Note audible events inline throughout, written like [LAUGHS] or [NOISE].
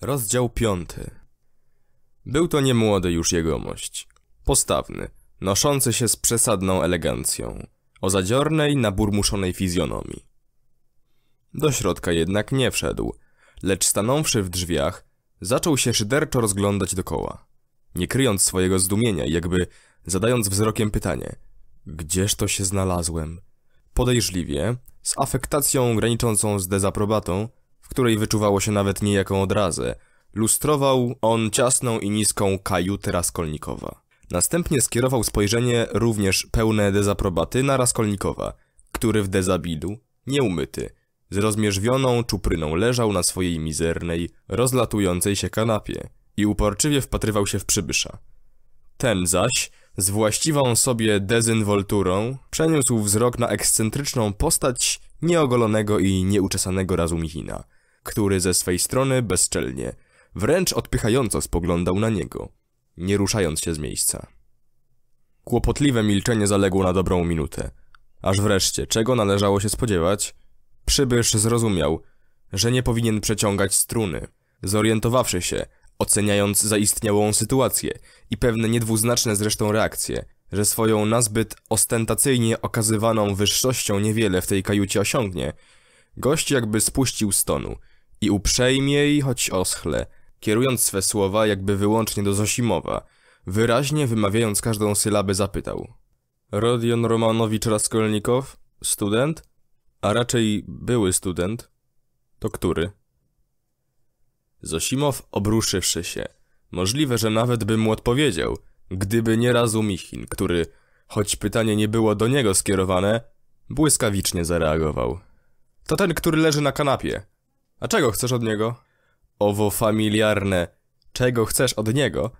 Rozdział piąty. Był to niemłody już jegomość. Postawny, noszący się z przesadną elegancją, o zadziornej, naburmuszonej fizjonomii. Do środka jednak nie wszedł, lecz stanąwszy w drzwiach, zaczął się szyderczo rozglądać dokoła, nie kryjąc swojego zdumienia, jakby zadając wzrokiem pytanie Gdzież to się znalazłem? Podejrzliwie, z afektacją graniczącą z dezaprobatą, w której wyczuwało się nawet niejaką odrazę, lustrował on ciasną i niską kajutę Raskolnikowa. Następnie skierował spojrzenie również pełne dezaprobaty na Raskolnikowa, który w dezabidu, nieumyty, z rozmierzwioną czupryną leżał na swojej mizernej, rozlatującej się kanapie i uporczywie wpatrywał się w przybysza. Ten zaś, z właściwą sobie dezynwolturą, przeniósł wzrok na ekscentryczną postać nieogolonego i nieuczesanego Razumichina – który ze swej strony bezczelnie, wręcz odpychająco spoglądał na niego, nie ruszając się z miejsca. Kłopotliwe milczenie zaległo na dobrą minutę. Aż wreszcie, czego należało się spodziewać, przybysz zrozumiał, że nie powinien przeciągać struny. Zorientowawszy się, oceniając zaistniałą sytuację i pewne niedwuznaczne zresztą reakcje, że swoją nazbyt ostentacyjnie okazywaną wyższością niewiele w tej kajucie osiągnie, gość jakby spuścił stonu i uprzejmiej, choć oschle, kierując swe słowa jakby wyłącznie do Zosimowa, wyraźnie wymawiając każdą sylabę zapytał. Rodion Romanowicz Raskolnikow? Student? A raczej były student? To który? Zosimow obruszywszy się. Możliwe, że nawet by mu odpowiedział, gdyby nie razu Michin, który, choć pytanie nie było do niego skierowane, błyskawicznie zareagował. To ten, który leży na kanapie. A czego chcesz od niego? Owo familiarne. Czego chcesz od niego?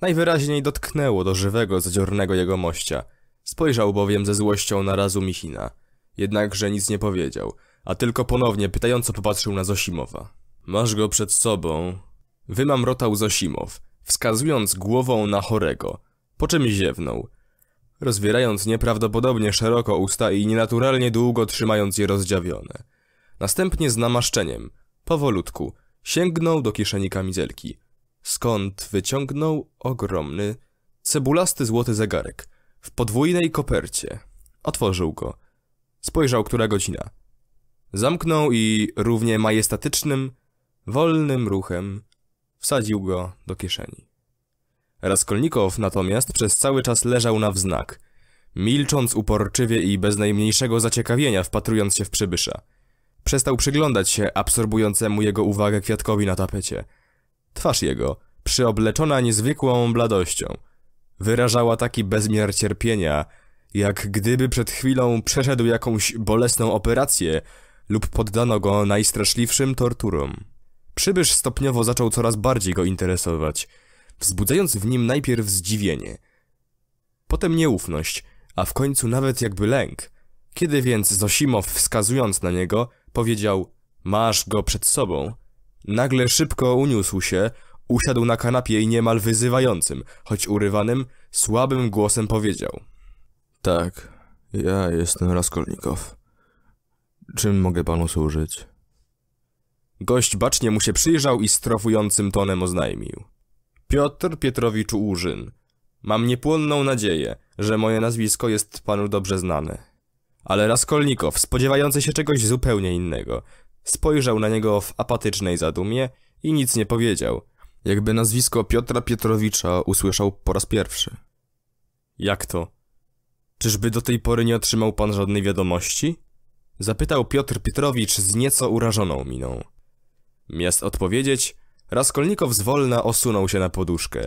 Najwyraźniej dotknęło do żywego, zadziornego jego mościa. Spojrzał bowiem ze złością na razu Michina. Jednakże nic nie powiedział, a tylko ponownie pytająco popatrzył na Zosimowa. Masz go przed sobą. Wymamrotał Zosimow, wskazując głową na chorego, po czym ziewnął. Rozwierając nieprawdopodobnie szeroko usta i nienaturalnie długo trzymając je rozdziawione. Następnie z namaszczeniem, powolutku, sięgnął do kieszeni kamizelki, skąd wyciągnął ogromny, cebulasty złoty zegarek w podwójnej kopercie. Otworzył go. Spojrzał, która godzina. Zamknął i równie majestatycznym, wolnym ruchem wsadził go do kieszeni. Raskolnikow natomiast przez cały czas leżał na wznak, milcząc uporczywie i bez najmniejszego zaciekawienia wpatrując się w przybysza. Przestał przyglądać się absorbującemu jego uwagę kwiatkowi na tapecie. Twarz jego, przyobleczona niezwykłą bladością, wyrażała taki bezmiar cierpienia, jak gdyby przed chwilą przeszedł jakąś bolesną operację lub poddano go najstraszliwszym torturom. Przybysz stopniowo zaczął coraz bardziej go interesować, wzbudzając w nim najpierw zdziwienie, potem nieufność, a w końcu nawet jakby lęk. Kiedy więc Zosimow, wskazując na niego, Powiedział, masz go przed sobą. Nagle szybko uniósł się, usiadł na kanapie i niemal wyzywającym, choć urywanym, słabym głosem powiedział. Tak, ja jestem Raskolnikow. Czym mogę panu służyć? Gość bacznie mu się przyjrzał i strofującym tonem oznajmił. Piotr Pietrowicz Łużyn. Mam niepłonną nadzieję, że moje nazwisko jest panu dobrze znane. Ale Raskolnikow, spodziewający się czegoś zupełnie innego, spojrzał na niego w apatycznej zadumie i nic nie powiedział, jakby nazwisko Piotra Pietrowicza usłyszał po raz pierwszy. Jak to? Czyżby do tej pory nie otrzymał pan żadnej wiadomości? Zapytał Piotr Pietrowicz z nieco urażoną miną. Miast odpowiedzieć, Raskolnikow zwolna osunął się na poduszkę.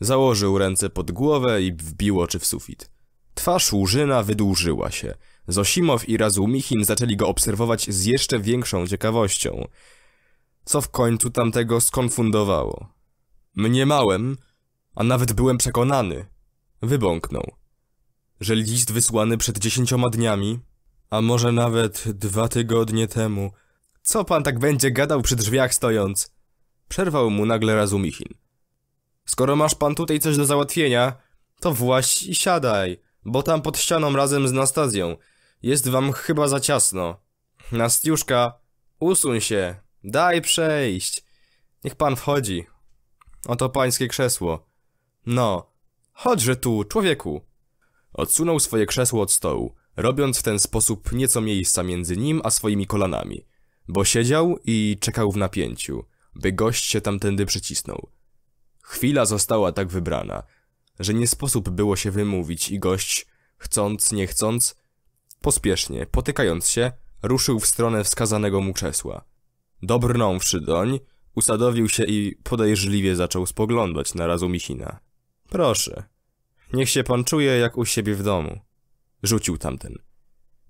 Założył ręce pod głowę i wbił oczy w sufit. Twarz Łużyna wydłużyła się – Zosimow i Razumichin zaczęli go obserwować z jeszcze większą ciekawością, co w końcu tamtego skonfundowało. Mniemałem, a nawet byłem przekonany, wybąknął, że list wysłany przed dziesięcioma dniami, a może nawet dwa tygodnie temu... Co pan tak będzie gadał przy drzwiach stojąc? Przerwał mu nagle Razumichin. Skoro masz pan tutaj coś do załatwienia, to właśnie siadaj, bo tam pod ścianą razem z Nastazją jest wam chyba za ciasno. Nastiuszka, usuń się, daj przejść. Niech pan wchodzi. Oto pańskie krzesło. No, chodźże tu, człowieku. Odsunął swoje krzesło od stołu, robiąc w ten sposób nieco miejsca między nim a swoimi kolanami, bo siedział i czekał w napięciu, by gość się tamtędy przycisnął. Chwila została tak wybrana, że nie sposób było się wymówić i gość, chcąc nie chcąc, Pospiesznie, potykając się, ruszył w stronę wskazanego mu krzesła. Dobrnąwszy doń, usadowił się i podejrzliwie zaczął spoglądać na razu Michina. Proszę, niech się pan czuje jak u siebie w domu. Rzucił tamten.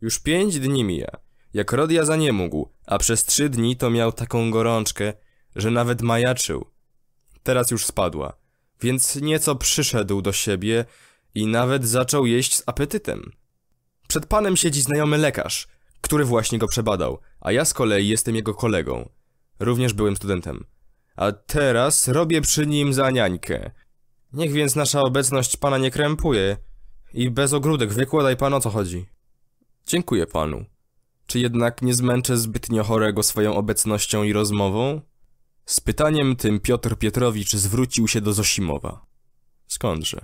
Już pięć dni mija, jak Rodia za nie mógł, a przez trzy dni to miał taką gorączkę, że nawet majaczył. Teraz już spadła, więc nieco przyszedł do siebie i nawet zaczął jeść z apetytem. Przed panem siedzi znajomy lekarz, który właśnie go przebadał, a ja z kolei jestem jego kolegą. Również byłem studentem. A teraz robię przy nim zaniańkę. Niech więc nasza obecność pana nie krępuje. I bez ogródek wykładaj pan o co chodzi. Dziękuję panu. Czy jednak nie zmęczę zbytnio chorego swoją obecnością i rozmową? Z pytaniem tym Piotr Pietrowicz zwrócił się do Zosimowa. Skądże?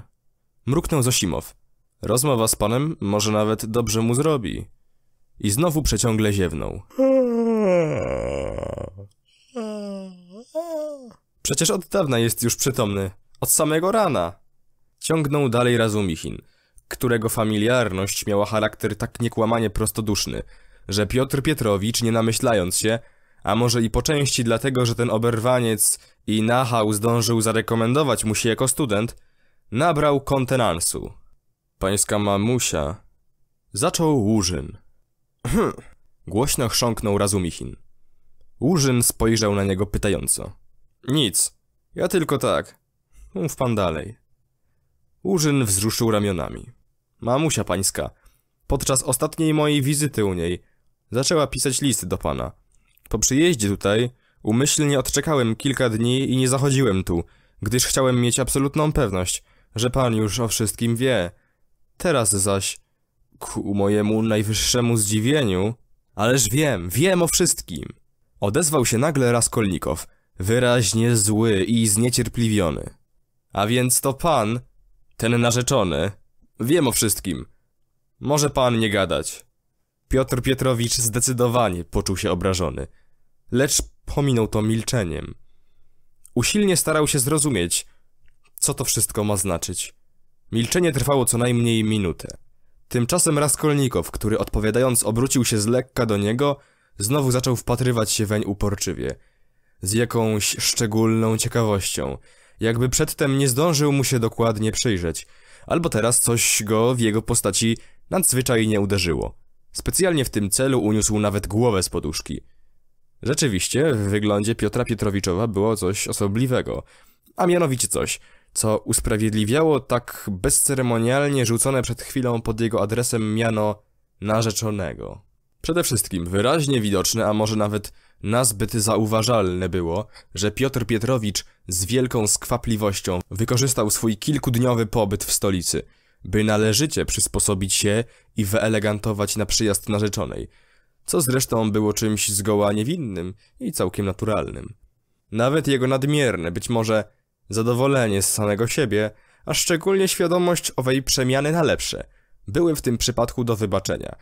Mruknął Zosimow. Rozmowa z panem może nawet dobrze mu zrobi. I znowu przeciągle ziewnął. Przecież od dawna jest już przytomny. Od samego rana. Ciągnął dalej Razumichin, którego familiarność miała charakter tak niekłamanie prostoduszny, że Piotr Pietrowicz, nie namyślając się, a może i po części dlatego, że ten oberwaniec i nachał zdążył zarekomendować mu się jako student, nabrał kontenansu pańska mamusia. Zaczął Łużyn. Hmm. Głośno chrząknął Razumichin. Łużyn spojrzał na niego pytająco. Nic, ja tylko tak. Mów pan dalej. Łużyn wzruszył ramionami. Mamusia pańska, podczas ostatniej mojej wizyty u niej, zaczęła pisać listy do pana. Po przyjeździe tutaj umyślnie odczekałem kilka dni i nie zachodziłem tu, gdyż chciałem mieć absolutną pewność, że pan już o wszystkim wie Teraz zaś, ku mojemu najwyższemu zdziwieniu, ależ wiem, wiem o wszystkim. Odezwał się nagle Raskolnikow, wyraźnie zły i zniecierpliwiony. A więc to pan, ten narzeczony, wiem o wszystkim. Może pan nie gadać. Piotr Pietrowicz zdecydowanie poczuł się obrażony, lecz pominął to milczeniem. Usilnie starał się zrozumieć, co to wszystko ma znaczyć. Milczenie trwało co najmniej minutę. Tymczasem Raskolnikow, który odpowiadając obrócił się z lekka do niego, znowu zaczął wpatrywać się weń uporczywie. Z jakąś szczególną ciekawością. Jakby przedtem nie zdążył mu się dokładnie przyjrzeć. Albo teraz coś go w jego postaci nadzwyczajnie uderzyło. Specjalnie w tym celu uniósł nawet głowę z poduszki. Rzeczywiście, w wyglądzie Piotra Pietrowiczowa było coś osobliwego. A mianowicie coś – co usprawiedliwiało tak bezceremonialnie rzucone przed chwilą pod jego adresem miano narzeczonego. Przede wszystkim wyraźnie widoczne, a może nawet nazbyt zauważalne było, że Piotr Pietrowicz z wielką skwapliwością wykorzystał swój kilkudniowy pobyt w stolicy, by należycie przysposobić się i wyelegantować na przyjazd narzeczonej, co zresztą było czymś zgoła niewinnym i całkiem naturalnym. Nawet jego nadmierne, być może zadowolenie z samego siebie, a szczególnie świadomość owej przemiany na lepsze, były w tym przypadku do wybaczenia,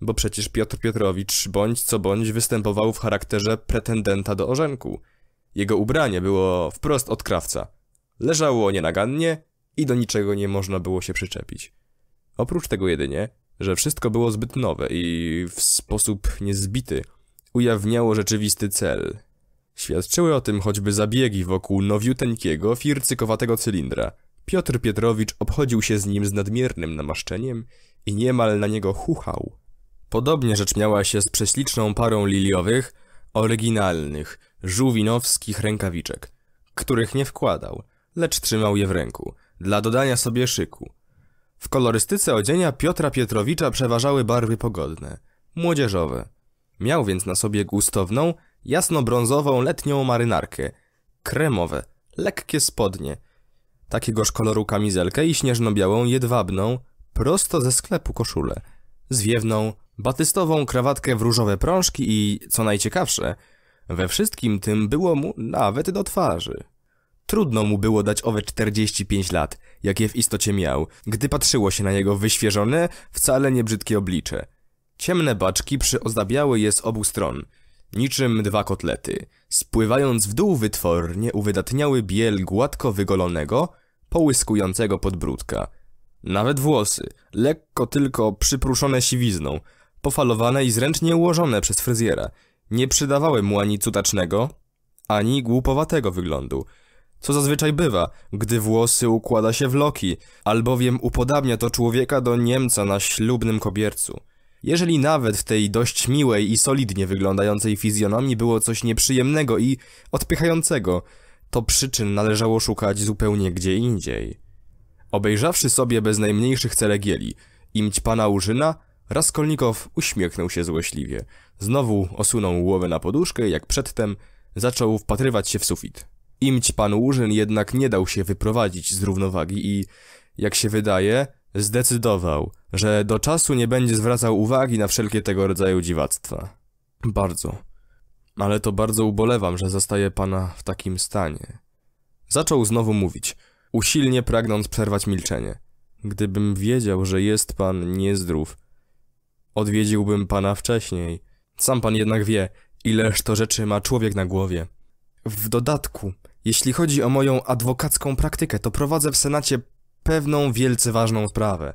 bo przecież Piotr Piotrowicz bądź co bądź występował w charakterze pretendenta do orzenku. Jego ubranie było wprost od krawca. Leżało nienagannie i do niczego nie można było się przyczepić. Oprócz tego jedynie, że wszystko było zbyt nowe i w sposób niezbity ujawniało rzeczywisty cel, Świadczyły o tym choćby zabiegi wokół nowiuteńkiego, fircykowatego cylindra. Piotr Pietrowicz obchodził się z nim z nadmiernym namaszczeniem i niemal na niego chuchał. Podobnie rzecz miała się z prześliczną parą liliowych, oryginalnych, żółwinowskich rękawiczek, których nie wkładał, lecz trzymał je w ręku, dla dodania sobie szyku. W kolorystyce odzienia Piotra Pietrowicza przeważały barwy pogodne, młodzieżowe. Miał więc na sobie gustowną, jasno letnią marynarkę, kremowe, lekkie spodnie, takiegoż koloru kamizelkę i śnieżno-białą, jedwabną, prosto ze sklepu koszulę, zwiewną, batystową krawatkę w różowe prążki i, co najciekawsze, we wszystkim tym było mu nawet do twarzy. Trudno mu było dać owe 45 lat, jakie w istocie miał, gdy patrzyło się na jego wyświeżone, wcale niebrzydkie oblicze. Ciemne baczki przyozdabiały je z obu stron – Niczym dwa kotlety, spływając w dół wytwornie uwydatniały biel gładko wygolonego, połyskującego podbródka. Nawet włosy, lekko tylko przypruszone siwizną, pofalowane i zręcznie ułożone przez fryzjera, nie przydawały mu ani cutacznego, ani głupowatego wyglądu, co zazwyczaj bywa, gdy włosy układa się w loki, albowiem upodabnia to człowieka do Niemca na ślubnym kobiercu. Jeżeli nawet w tej dość miłej i solidnie wyglądającej fizjonomii było coś nieprzyjemnego i odpychającego, to przyczyn należało szukać zupełnie gdzie indziej. Obejrzawszy sobie bez najmniejszych ceregieli imć pana Urzyna, Raskolnikow uśmiechnął się złośliwie. Znowu osunął głowę na poduszkę, jak przedtem, zaczął wpatrywać się w sufit. Imć pan Urzyn jednak nie dał się wyprowadzić z równowagi i, jak się wydaje, Zdecydował, że do czasu nie będzie zwracał uwagi na wszelkie tego rodzaju dziwactwa. Bardzo. Ale to bardzo ubolewam, że zostaje pana w takim stanie. Zaczął znowu mówić, usilnie pragnąc przerwać milczenie. Gdybym wiedział, że jest pan niezdrów, odwiedziłbym pana wcześniej. Sam pan jednak wie, ileż to rzeczy ma człowiek na głowie. W dodatku, jeśli chodzi o moją adwokacką praktykę, to prowadzę w Senacie pewną wielce ważną sprawę.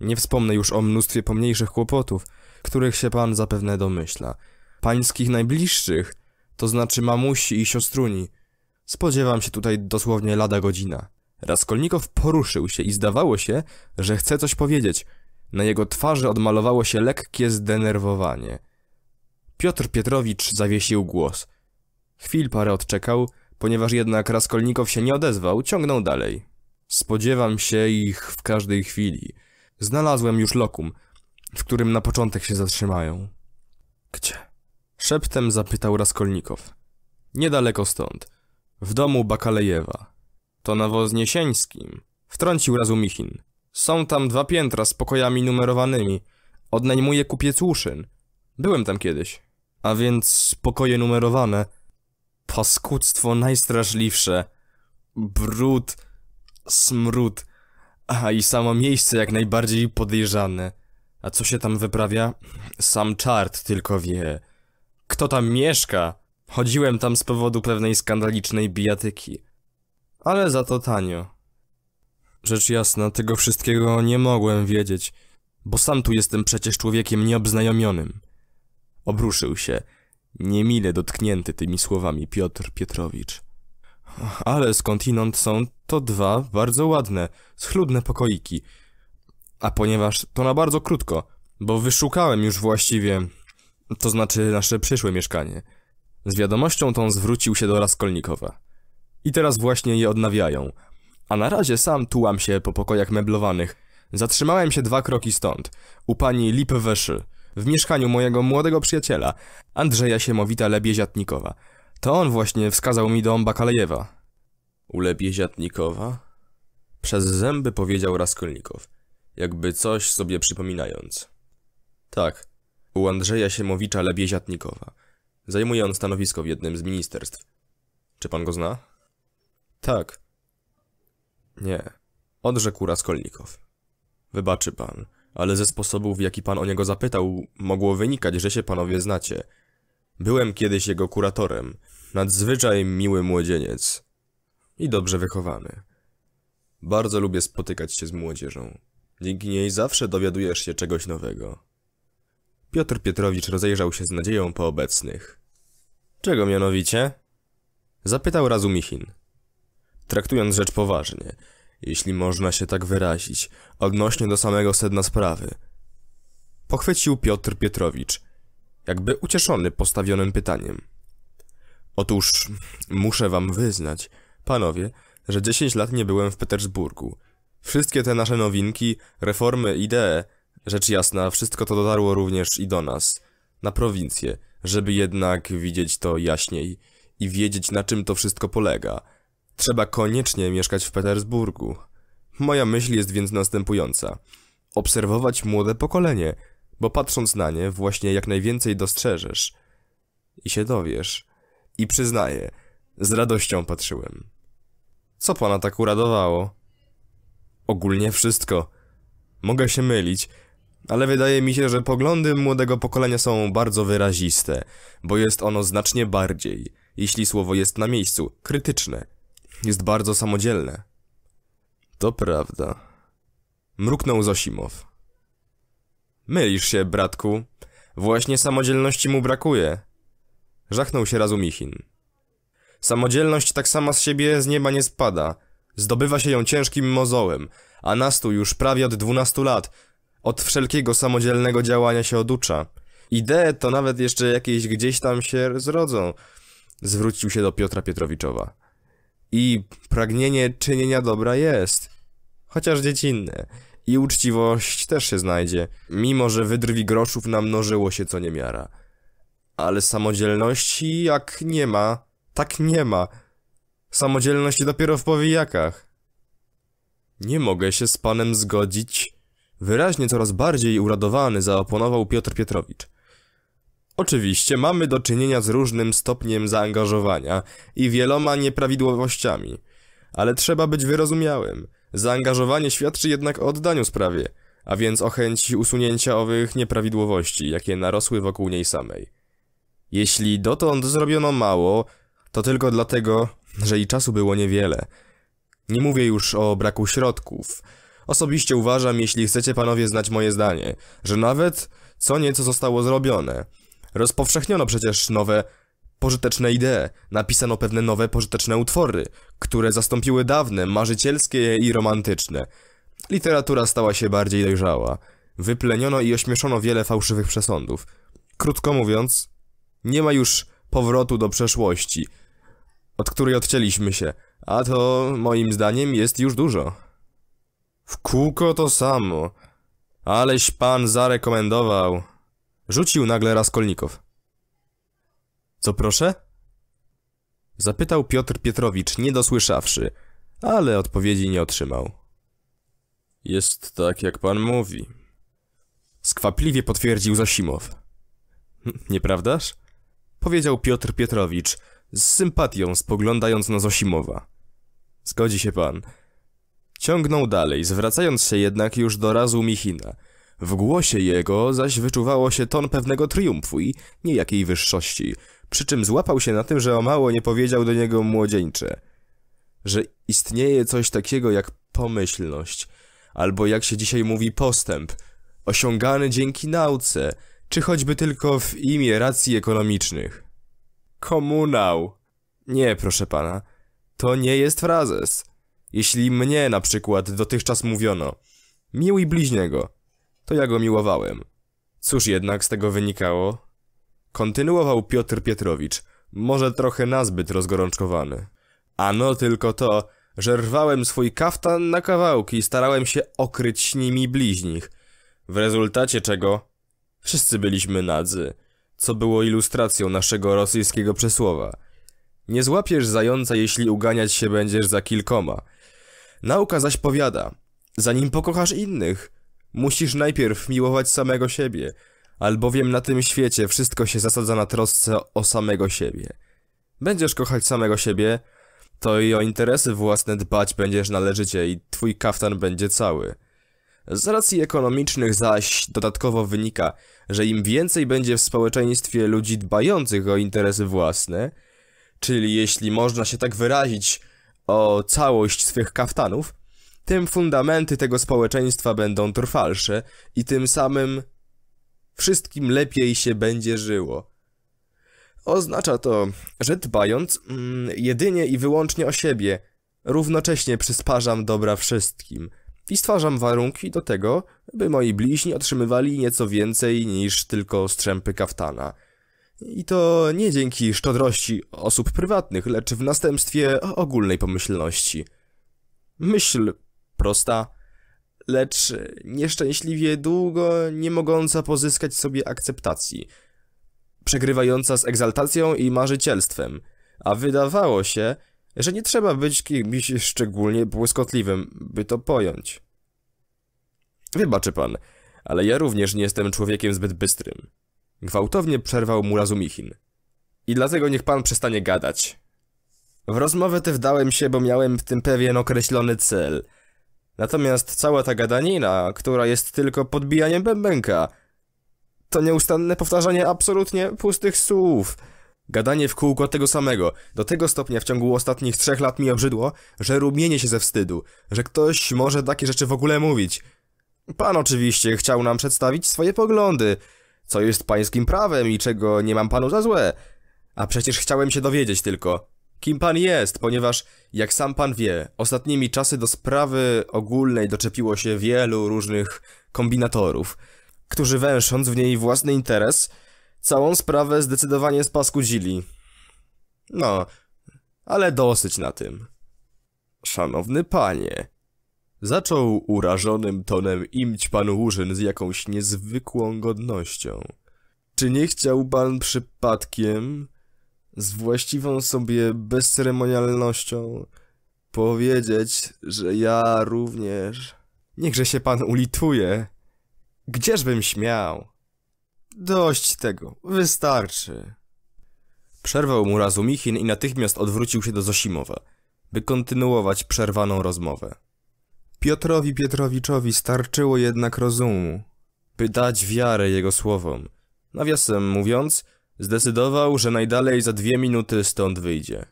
Nie wspomnę już o mnóstwie pomniejszych kłopotów, których się pan zapewne domyśla. Pańskich najbliższych, to znaczy mamusi i siostruni. Spodziewam się tutaj dosłownie lada godzina. Raskolnikow poruszył się i zdawało się, że chce coś powiedzieć. Na jego twarzy odmalowało się lekkie zdenerwowanie. Piotr Pietrowicz zawiesił głos. Chwil parę odczekał, ponieważ jednak Raskolnikow się nie odezwał, ciągnął dalej. Spodziewam się ich w każdej chwili. Znalazłem już lokum, w którym na początek się zatrzymają. Gdzie? Szeptem zapytał Raskolnikow. Niedaleko stąd. W domu Bakalejewa. To na Wozniesieńskim. Wtrącił Razumichin. Są tam dwa piętra z pokojami numerowanymi. Odnajmuje kupiec Łuszyn. Byłem tam kiedyś. A więc pokoje numerowane. Paskudztwo najstraszliwsze. Brud smród. A i samo miejsce jak najbardziej podejrzane. A co się tam wyprawia? Sam czart tylko wie. Kto tam mieszka? Chodziłem tam z powodu pewnej skandalicznej bijatyki. Ale za to tanio. Rzecz jasna, tego wszystkiego nie mogłem wiedzieć, bo sam tu jestem przecież człowiekiem nieobznajomionym. Obruszył się, niemile dotknięty tymi słowami Piotr Pietrowicz. Ale skądinąd są to dwa bardzo ładne, schludne pokoiki. A ponieważ to na bardzo krótko, bo wyszukałem już właściwie, to znaczy nasze przyszłe mieszkanie. Z wiadomością tą zwrócił się do Raskolnikowa. I teraz właśnie je odnawiają. A na razie sam tułam się po pokojach meblowanych. Zatrzymałem się dwa kroki stąd, u pani Lipweszy, w mieszkaniu mojego młodego przyjaciela, Andrzeja Siemowita Lebieziatnikowa. To on właśnie wskazał mi dom Bakalejewa. Ulebiesiatnikowa? Przez zęby powiedział Raskolnikow, jakby coś sobie przypominając. Tak, u Andrzeja Siemowicza Lebiesiatnikowa. Zajmuje on stanowisko w jednym z ministerstw. Czy pan go zna? Tak. Nie, odrzekł Raskolnikow. Wybaczy pan, ale ze sposobów, w jaki pan o niego zapytał, mogło wynikać, że się panowie znacie. Byłem kiedyś jego kuratorem Nadzwyczaj miły młodzieniec. I dobrze wychowany. Bardzo lubię spotykać się z młodzieżą. Dzięki niej zawsze dowiadujesz się czegoś nowego. Piotr Pietrowicz rozejrzał się z nadzieją po obecnych. Czego mianowicie? Zapytał razu Michin, Traktując rzecz poważnie, jeśli można się tak wyrazić, odnośnie do samego sedna sprawy. Pochwycił Piotr Pietrowicz, jakby ucieszony postawionym pytaniem. Otóż muszę wam wyznać, panowie, że 10 lat nie byłem w Petersburgu. Wszystkie te nasze nowinki, reformy, idee, rzecz jasna, wszystko to dotarło również i do nas, na prowincję, żeby jednak widzieć to jaśniej i wiedzieć na czym to wszystko polega. Trzeba koniecznie mieszkać w Petersburgu. Moja myśl jest więc następująca. Obserwować młode pokolenie, bo patrząc na nie właśnie jak najwięcej dostrzeżesz i się dowiesz. I przyznaję, z radością patrzyłem. Co pana tak uradowało? Ogólnie wszystko. Mogę się mylić, ale wydaje mi się, że poglądy młodego pokolenia są bardzo wyraziste, bo jest ono znacznie bardziej, jeśli słowo jest na miejscu, krytyczne. Jest bardzo samodzielne. To prawda. Mruknął Zosimow. Mylisz się, bratku. Właśnie samodzielności mu brakuje. Żachnął się razu Michin. Samodzielność tak sama z siebie z nieba nie spada. Zdobywa się ją ciężkim mozołem, a nastu już prawie od dwunastu lat. Od wszelkiego samodzielnego działania się oducza. Idee to nawet jeszcze jakieś gdzieś tam się zrodzą. Zwrócił się do Piotra Pietrowiczowa. I pragnienie czynienia dobra jest. Chociaż dziecinne. I uczciwość też się znajdzie. Mimo, że wydrwi groszów namnożyło się co niemiara. Ale samodzielności jak nie ma, tak nie ma. Samodzielność dopiero w powijakach. Nie mogę się z panem zgodzić. Wyraźnie coraz bardziej uradowany zaoponował Piotr Pietrowicz. Oczywiście mamy do czynienia z różnym stopniem zaangażowania i wieloma nieprawidłowościami, ale trzeba być wyrozumiałym. Zaangażowanie świadczy jednak o oddaniu sprawie, a więc o chęci usunięcia owych nieprawidłowości, jakie narosły wokół niej samej. Jeśli dotąd zrobiono mało, to tylko dlatego, że i czasu było niewiele. Nie mówię już o braku środków. Osobiście uważam, jeśli chcecie panowie znać moje zdanie, że nawet co nieco zostało zrobione. Rozpowszechniono przecież nowe pożyteczne idee, napisano pewne nowe pożyteczne utwory, które zastąpiły dawne, marzycielskie i romantyczne. Literatura stała się bardziej dojrzała. Wypleniono i ośmieszono wiele fałszywych przesądów. Krótko mówiąc, nie ma już powrotu do przeszłości, od której odcięliśmy się, a to moim zdaniem jest już dużo. W kółko to samo, aleś pan zarekomendował. Rzucił nagle Raskolnikow. Co proszę? Zapytał Piotr Pietrowicz, nie dosłyszawszy, ale odpowiedzi nie otrzymał. Jest tak, jak pan mówi. Skwapliwie potwierdził Zosimow. [LAUGHS] Nieprawdaż? powiedział Piotr Pietrowicz, z sympatią spoglądając na Zosimowa. Zgodzi się pan. Ciągnął dalej, zwracając się jednak już do razu Michina. W głosie jego zaś wyczuwało się ton pewnego triumfu i niejakiej wyższości, przy czym złapał się na tym, że o mało nie powiedział do niego młodzieńcze. Że istnieje coś takiego jak pomyślność, albo jak się dzisiaj mówi postęp, osiągany dzięki nauce – czy choćby tylko w imię racji ekonomicznych. Komunał. Nie, proszę pana, to nie jest frazes. Jeśli mnie na przykład dotychczas mówiono, miłuj bliźniego, to ja go miłowałem. Cóż jednak z tego wynikało? Kontynuował Piotr Pietrowicz, może trochę nazbyt rozgorączkowany. Ano tylko to, że rwałem swój kaftan na kawałki i starałem się okryć nimi bliźnich, w rezultacie czego Wszyscy byliśmy nadzy, co było ilustracją naszego rosyjskiego przysłowa. Nie złapiesz zająca, jeśli uganiać się będziesz za kilkoma. Nauka zaś powiada, zanim pokochasz innych, musisz najpierw miłować samego siebie, albowiem na tym świecie wszystko się zasadza na trosce o samego siebie. Będziesz kochać samego siebie, to i o interesy własne dbać będziesz należycie i twój kaftan będzie cały. Z racji ekonomicznych zaś dodatkowo wynika, że im więcej będzie w społeczeństwie ludzi dbających o interesy własne, czyli jeśli można się tak wyrazić, o całość swych kaftanów, tym fundamenty tego społeczeństwa będą trwalsze i tym samym wszystkim lepiej się będzie żyło. Oznacza to, że dbając mm, jedynie i wyłącznie o siebie, równocześnie przysparzam dobra wszystkim – i stwarzam warunki do tego, by moi bliźni otrzymywali nieco więcej niż tylko strzępy kaftana. I to nie dzięki szczodrości osób prywatnych, lecz w następstwie ogólnej pomyślności. Myśl prosta, lecz nieszczęśliwie długo nie mogąca pozyskać sobie akceptacji, przegrywająca z egzaltacją i marzycielstwem, a wydawało się, że nie trzeba być kimś szczególnie błyskotliwym, by to pojąć. Wybaczy pan, ale ja również nie jestem człowiekiem zbyt bystrym. Gwałtownie przerwał mu Razumichin. I dlatego niech pan przestanie gadać. W rozmowę tę wdałem się, bo miałem w tym pewien określony cel. Natomiast cała ta gadanina, która jest tylko podbijaniem bębenka, to nieustanne powtarzanie absolutnie pustych słów – Gadanie w kółko tego samego, do tego stopnia w ciągu ostatnich trzech lat mi obrzydło, że rumienie się ze wstydu, że ktoś może takie rzeczy w ogóle mówić. Pan oczywiście chciał nam przedstawić swoje poglądy, co jest pańskim prawem i czego nie mam panu za złe. A przecież chciałem się dowiedzieć tylko, kim pan jest, ponieważ, jak sam pan wie, ostatnimi czasy do sprawy ogólnej doczepiło się wielu różnych kombinatorów, którzy węsząc w niej własny interes całą sprawę zdecydowanie spaskudzili. No, ale dosyć na tym. Szanowny panie, zaczął urażonym tonem imć pan Łużyn z jakąś niezwykłą godnością. Czy nie chciał pan przypadkiem, z właściwą sobie bezceremonialnością, powiedzieć, że ja również... Niechże się pan ulituje. Gdzieżbym śmiał? Dość tego, wystarczy. Przerwał mu razu Michin i natychmiast odwrócił się do Zosimowa, by kontynuować przerwaną rozmowę. Piotrowi Pietrowiczowi starczyło jednak rozumu, by dać wiarę jego słowom. Nawiasem mówiąc, zdecydował, że najdalej za dwie minuty stąd wyjdzie.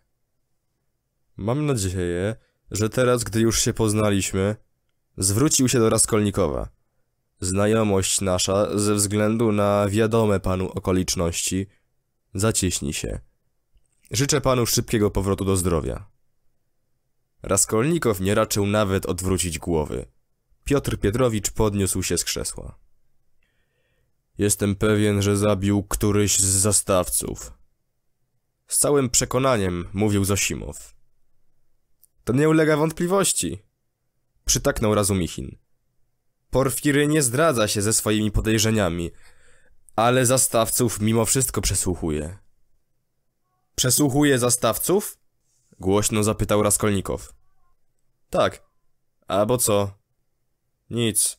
Mam nadzieję, że teraz, gdy już się poznaliśmy, zwrócił się do Raskolnikowa. Znajomość nasza ze względu na wiadome panu okoliczności zacieśni się. Życzę panu szybkiego powrotu do zdrowia. Raskolnikow nie raczył nawet odwrócić głowy. Piotr Pietrowicz podniósł się z krzesła. Jestem pewien, że zabił któryś z zastawców. Z całym przekonaniem mówił Zosimow. To nie ulega wątpliwości. Przytaknął Razumichin. Porfiry nie zdradza się ze swoimi podejrzeniami, ale zastawców mimo wszystko przesłuchuje. Przesłuchuje zastawców? Głośno zapytał Raskolnikow. Tak. A bo co? Nic.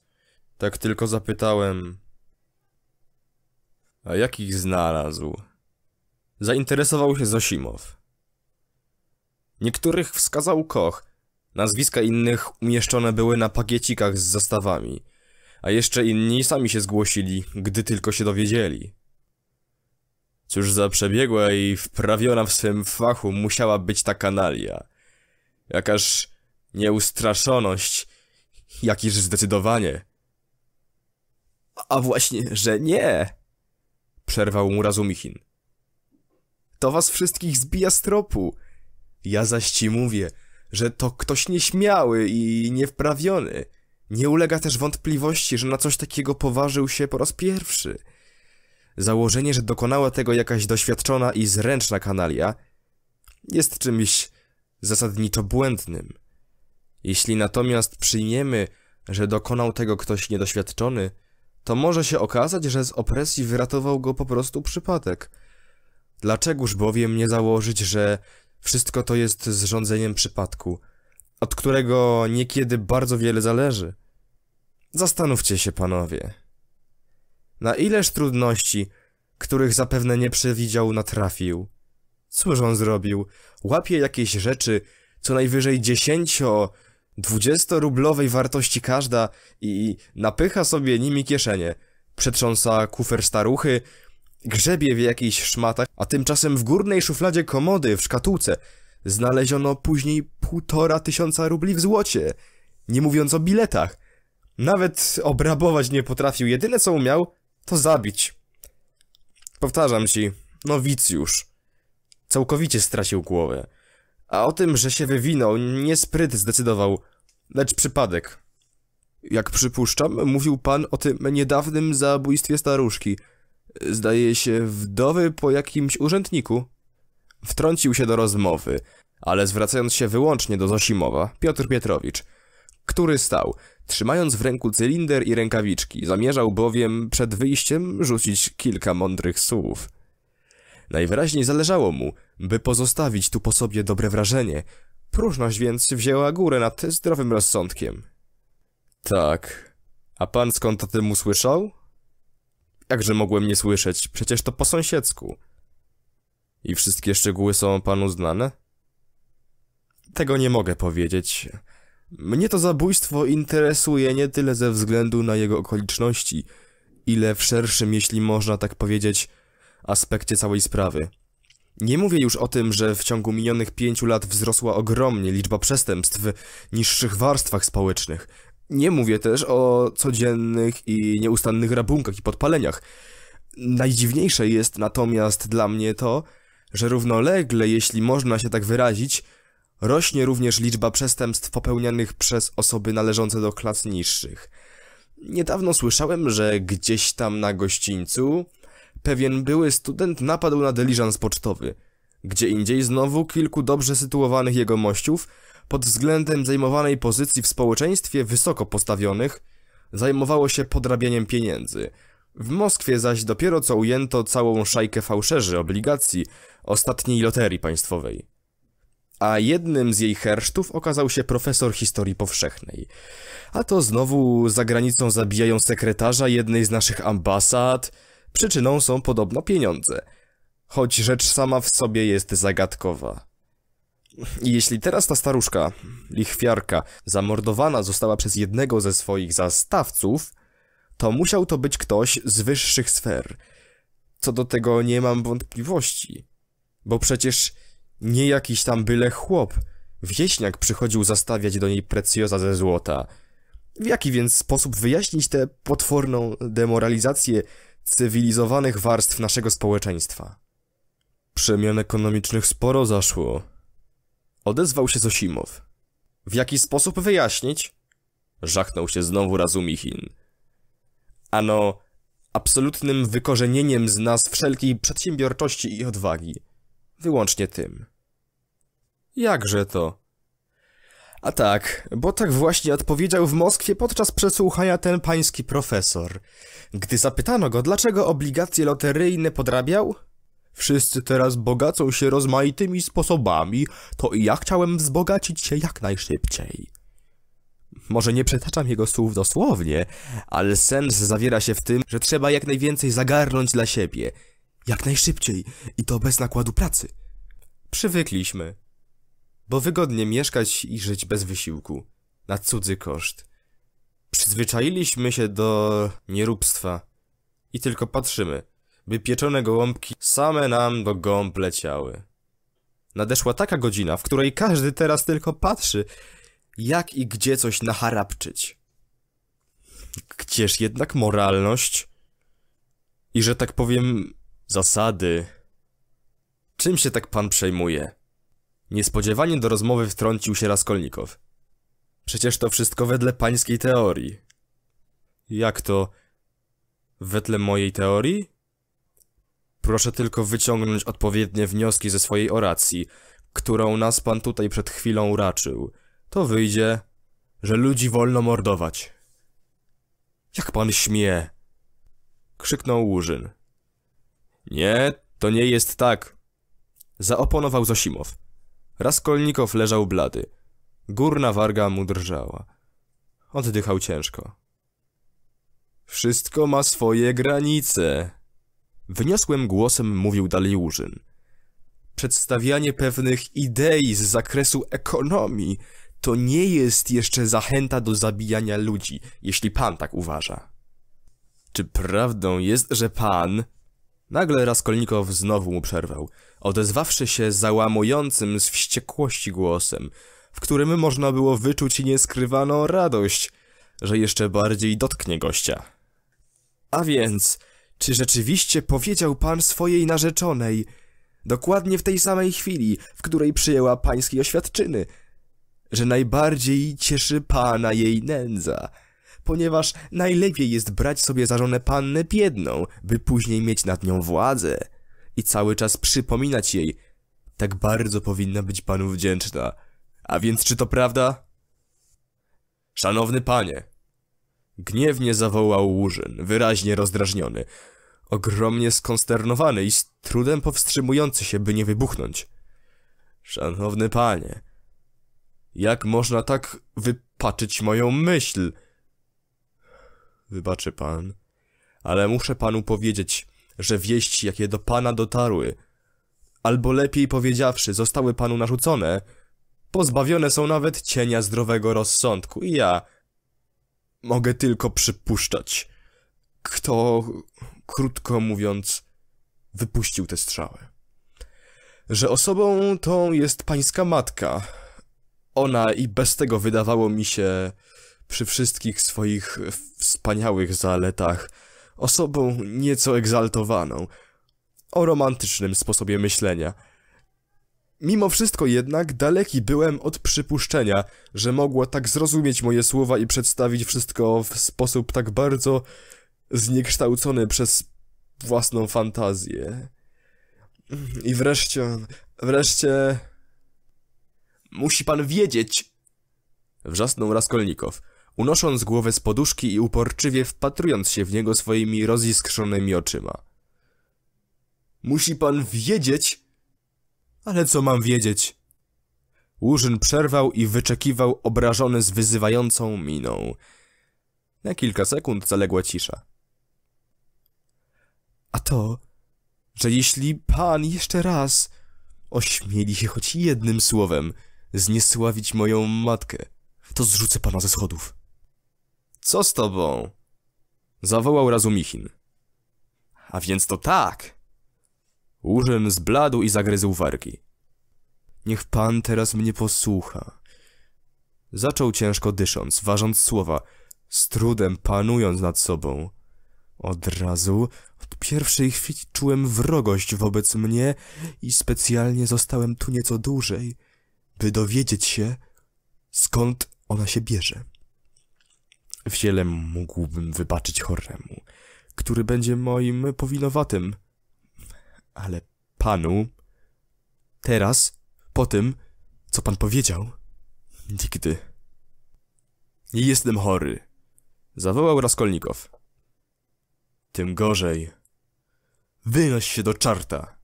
Tak tylko zapytałem. A jakich znalazł? Zainteresował się Zosimow. Niektórych wskazał Koch, Nazwiska innych umieszczone były na pakiecikach z zastawami, a jeszcze inni sami się zgłosili, gdy tylko się dowiedzieli. Cóż za przebiegła i wprawiona w swym fachu musiała być ta kanalia. Jakaż nieustraszoność, jakież zdecydowanie. A właśnie, że nie! Przerwał mu Razumichin. To was wszystkich zbija z tropu. Ja zaś ci mówię, że to ktoś nieśmiały i niewprawiony. Nie ulega też wątpliwości, że na coś takiego poważył się po raz pierwszy. Założenie, że dokonała tego jakaś doświadczona i zręczna kanalia, jest czymś zasadniczo błędnym. Jeśli natomiast przyjmiemy, że dokonał tego ktoś niedoświadczony, to może się okazać, że z opresji wyratował go po prostu przypadek. Dlaczegoż bowiem nie założyć, że wszystko to jest zrządzeniem przypadku, od którego niekiedy bardzo wiele zależy. Zastanówcie się, panowie. Na ileż trudności, których zapewne nie przewidział, natrafił. Cóż on zrobił? Łapie jakieś rzeczy, co najwyżej dziesięcio, dwudziestorublowej wartości każda i napycha sobie nimi kieszenie. Przetrząsa kufer staruchy, Grzebie w jakichś szmatach, a tymczasem w górnej szufladzie komody w szkatułce znaleziono później półtora tysiąca rubli w złocie, nie mówiąc o biletach. Nawet obrabować nie potrafił, jedyne co umiał, to zabić. Powtarzam ci, nowicjusz. Całkowicie stracił głowę. A o tym, że się wywinął, nie spryt zdecydował, lecz przypadek. Jak przypuszczam, mówił pan o tym niedawnym zabójstwie staruszki – zdaje się, wdowy po jakimś urzędniku. Wtrącił się do rozmowy, ale zwracając się wyłącznie do Zosimowa, Piotr Pietrowicz, który stał, trzymając w ręku cylinder i rękawiczki, zamierzał bowiem przed wyjściem rzucić kilka mądrych słów. Najwyraźniej zależało mu, by pozostawić tu po sobie dobre wrażenie, próżność więc wzięła górę nad zdrowym rozsądkiem. Tak, a pan skąd o tym usłyszał? Jakże mogłem nie słyszeć? Przecież to po sąsiedzku. I wszystkie szczegóły są panu znane? Tego nie mogę powiedzieć. Mnie to zabójstwo interesuje nie tyle ze względu na jego okoliczności, ile w szerszym, jeśli można tak powiedzieć, aspekcie całej sprawy. Nie mówię już o tym, że w ciągu minionych pięciu lat wzrosła ogromnie liczba przestępstw w niższych warstwach społecznych, nie mówię też o codziennych i nieustannych rabunkach i podpaleniach. Najdziwniejsze jest natomiast dla mnie to, że równolegle, jeśli można się tak wyrazić, rośnie również liczba przestępstw popełnianych przez osoby należące do klas niższych. Niedawno słyszałem, że gdzieś tam na gościńcu pewien były student napadł na dyliżans pocztowy. Gdzie indziej znowu kilku dobrze sytuowanych jegomościów pod względem zajmowanej pozycji w społeczeństwie wysoko postawionych zajmowało się podrabianiem pieniędzy. W Moskwie zaś dopiero co ujęto całą szajkę fałszerzy obligacji ostatniej loterii państwowej. A jednym z jej hersztów okazał się profesor historii powszechnej. A to znowu za granicą zabijają sekretarza jednej z naszych ambasad. Przyczyną są podobno pieniądze. Choć rzecz sama w sobie jest zagadkowa. Jeśli teraz ta staruszka, lichwiarka, zamordowana została przez jednego ze swoich zastawców, to musiał to być ktoś z wyższych sfer. Co do tego nie mam wątpliwości. Bo przecież nie jakiś tam byle chłop. Wieśniak przychodził zastawiać do niej precjoza ze złota. W jaki więc sposób wyjaśnić tę potworną demoralizację cywilizowanych warstw naszego społeczeństwa? Przemian ekonomicznych sporo zaszło, Odezwał się Zosimow. W jaki sposób wyjaśnić? Żachnął się znowu Razumichin. Ano, absolutnym wykorzenieniem z nas wszelkiej przedsiębiorczości i odwagi. Wyłącznie tym. Jakże to? A tak, bo tak właśnie odpowiedział w Moskwie podczas przesłuchania ten pański profesor. Gdy zapytano go, dlaczego obligacje loteryjne podrabiał, Wszyscy teraz bogacą się rozmaitymi sposobami, to i ja chciałem wzbogacić się jak najszybciej. Może nie przetaczam jego słów dosłownie, ale sens zawiera się w tym, że trzeba jak najwięcej zagarnąć dla siebie. Jak najszybciej i to bez nakładu pracy. Przywykliśmy. Bo wygodnie mieszkać i żyć bez wysiłku. Na cudzy koszt. Przyzwyczailiśmy się do nieróbstwa. I tylko patrzymy – by pieczone gołąbki same nam do gąb leciały. Nadeszła taka godzina, w której każdy teraz tylko patrzy, jak i gdzie coś naharapczyć. Gdzież jednak moralność? I że tak powiem, zasady. Czym się tak pan przejmuje? Niespodziewanie do rozmowy wtrącił się Raskolnikow. Przecież to wszystko wedle pańskiej teorii. Jak to? Wedle mojej teorii? Proszę tylko wyciągnąć odpowiednie wnioski ze swojej oracji, którą nas pan tutaj przed chwilą raczył. To wyjdzie, że ludzi wolno mordować. Jak pan śmie? Krzyknął Łużyn. Nie, to nie jest tak. Zaoponował Zosimow. Raskolnikow leżał blady. Górna warga mu drżała. Oddychał ciężko. Wszystko ma swoje granice, Wyniosłym głosem mówił dalej Łużyn. Przedstawianie pewnych idei z zakresu ekonomii to nie jest jeszcze zachęta do zabijania ludzi, jeśli pan tak uważa. Czy prawdą jest, że pan... Nagle Raskolnikow znowu mu przerwał, odezwawszy się załamującym z wściekłości głosem, w którym można było wyczuć nieskrywaną radość, że jeszcze bardziej dotknie gościa. A więc... Czy rzeczywiście powiedział pan swojej narzeczonej, dokładnie w tej samej chwili, w której przyjęła pańskiej oświadczyny, że najbardziej cieszy pana jej nędza, ponieważ najlepiej jest brać sobie za żonę pannę biedną, by później mieć nad nią władzę i cały czas przypominać jej, tak bardzo powinna być panu wdzięczna. A więc czy to prawda? Szanowny panie! Gniewnie zawołał Łużyn, wyraźnie rozdrażniony ogromnie skonsternowany i z trudem powstrzymujący się, by nie wybuchnąć. Szanowny panie, jak można tak wypaczyć moją myśl? Wybaczy pan, ale muszę panu powiedzieć, że wieści, jakie do pana dotarły, albo lepiej powiedziawszy, zostały panu narzucone, pozbawione są nawet cienia zdrowego rozsądku i ja mogę tylko przypuszczać, kto krótko mówiąc, wypuścił te strzały. Że osobą tą jest pańska matka. Ona i bez tego wydawało mi się, przy wszystkich swoich wspaniałych zaletach, osobą nieco egzaltowaną, o romantycznym sposobie myślenia. Mimo wszystko jednak daleki byłem od przypuszczenia, że mogła tak zrozumieć moje słowa i przedstawić wszystko w sposób tak bardzo zniekształcony przez własną fantazję. I wreszcie, wreszcie... Musi pan wiedzieć! Wrzasnął Raskolnikow, unosząc głowę z poduszki i uporczywie wpatrując się w niego swoimi roziskrzonymi oczyma. Musi pan wiedzieć! Ale co mam wiedzieć? Łużyn przerwał i wyczekiwał obrażony z wyzywającą miną. Na kilka sekund zaległa cisza a to, że jeśli pan jeszcze raz ośmieli się choć jednym słowem zniesławić moją matkę, to zrzucę pana ze schodów. Co z tobą? Zawołał razu Michin. A więc to tak! Urzyn zbladł i zagryzł wargi. Niech pan teraz mnie posłucha. Zaczął ciężko dysząc, ważąc słowa, z trudem panując nad sobą. Od razu, od pierwszej chwili czułem wrogość wobec mnie i specjalnie zostałem tu nieco dłużej, by dowiedzieć się, skąd ona się bierze. Wiele mógłbym wybaczyć choremu, który będzie moim powinowatym, ale panu, teraz, po tym, co pan powiedział, nigdy. Nie Jestem chory, zawołał Raskolnikow tym gorzej. Wynoś się do czarta!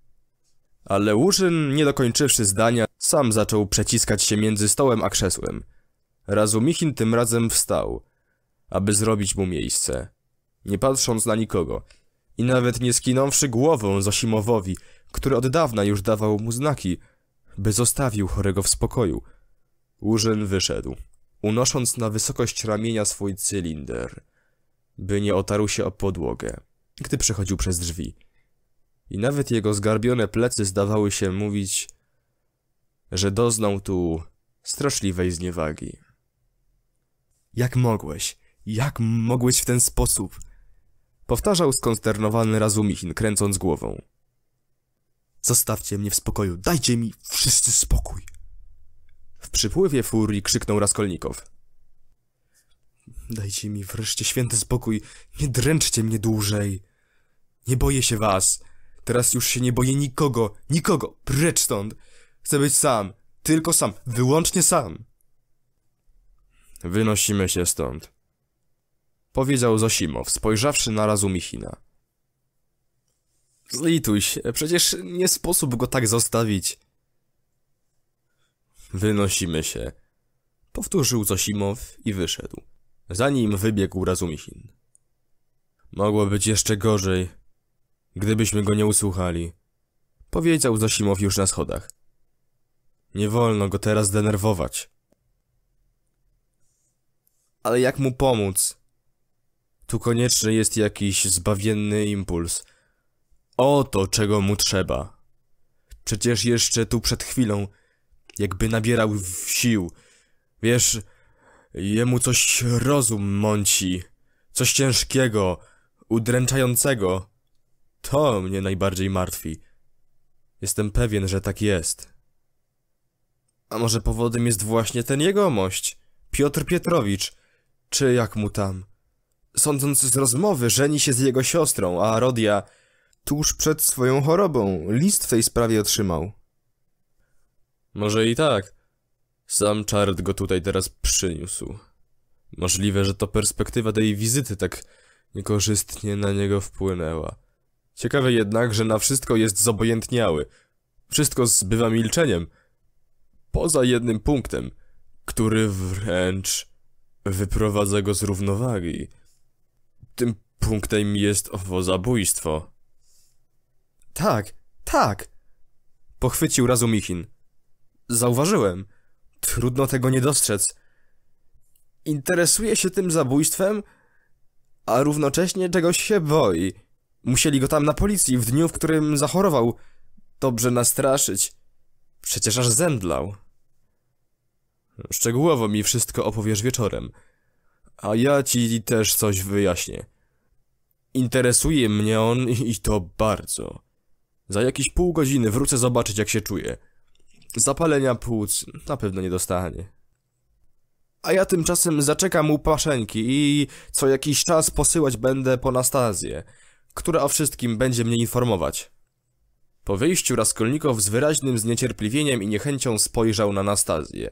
Ale Łuszyn, nie dokończywszy zdania, sam zaczął przeciskać się między stołem a krzesłem. Razumichin tym razem wstał, aby zrobić mu miejsce, nie patrząc na nikogo i nawet nie skinąwszy głową Zosimowowi, który od dawna już dawał mu znaki, by zostawił chorego w spokoju. Łużyn wyszedł, unosząc na wysokość ramienia swój cylinder – by nie otarł się o podłogę, gdy przechodził przez drzwi. I nawet jego zgarbione plecy zdawały się mówić, że doznał tu straszliwej zniewagi. Jak mogłeś? Jak mogłeś w ten sposób? Powtarzał skonsternowany Razumichin, kręcąc głową. Zostawcie mnie w spokoju, dajcie mi wszyscy spokój! W przypływie furii krzyknął Raskolnikow. Dajcie mi wreszcie święty spokój, nie dręczcie mnie dłużej. Nie boję się was. Teraz już się nie boję nikogo, nikogo, precz stąd. Chcę być sam, tylko sam, wyłącznie sam. Wynosimy się stąd. Powiedział Zosimow, spojrzawszy na Michina. Zlituj się, przecież nie sposób go tak zostawić. Wynosimy się. Powtórzył Zosimow i wyszedł zanim wybiegł Razumihin. Mogło być jeszcze gorzej, gdybyśmy go nie usłuchali, powiedział Zosimow już na schodach. Nie wolno go teraz denerwować. Ale jak mu pomóc? Tu konieczny jest jakiś zbawienny impuls. Oto czego mu trzeba. Przecież jeszcze tu przed chwilą, jakby nabierał sił. Wiesz, Jemu coś rozum mąci, coś ciężkiego, udręczającego. To mnie najbardziej martwi. Jestem pewien, że tak jest. A może powodem jest właśnie ten jegomość, Piotr Pietrowicz, czy jak mu tam? Sądząc z rozmowy, żeni się z jego siostrą, a Rodia tuż przed swoją chorobą list w tej sprawie otrzymał. Może i tak. Sam Czard go tutaj teraz przyniósł. Możliwe, że to perspektywa tej wizyty tak niekorzystnie na niego wpłynęła. Ciekawe jednak, że na wszystko jest zobojętniały. Wszystko zbywa milczeniem. Poza jednym punktem, który wręcz wyprowadza go z równowagi. Tym punktem jest owo zabójstwo. Tak, tak! Pochwycił razu Michin. Zauważyłem. Trudno tego nie dostrzec. Interesuje się tym zabójstwem, a równocześnie czegoś się boi. Musieli go tam na policji w dniu, w którym zachorował. Dobrze nastraszyć. Przecież aż zemdlał. Szczegółowo mi wszystko opowiesz wieczorem. A ja ci też coś wyjaśnię. Interesuje mnie on i to bardzo. Za jakieś pół godziny wrócę zobaczyć, jak się czuje. Zapalenia płuc na pewno nie dostanie. A ja tymczasem zaczekam u Paszenki i co jakiś czas posyłać będę po Nastazję, która o wszystkim będzie mnie informować. Po wyjściu Raskolnikow z wyraźnym zniecierpliwieniem i niechęcią spojrzał na Nastazję.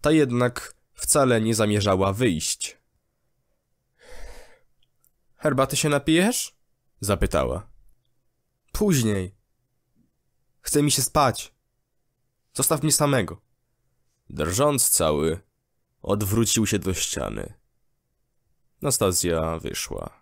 Ta jednak wcale nie zamierzała wyjść. Herbaty się napijesz? Zapytała. Później. Chce mi się spać. Zostaw mnie samego. Drżąc cały, odwrócił się do ściany. Nastazja wyszła.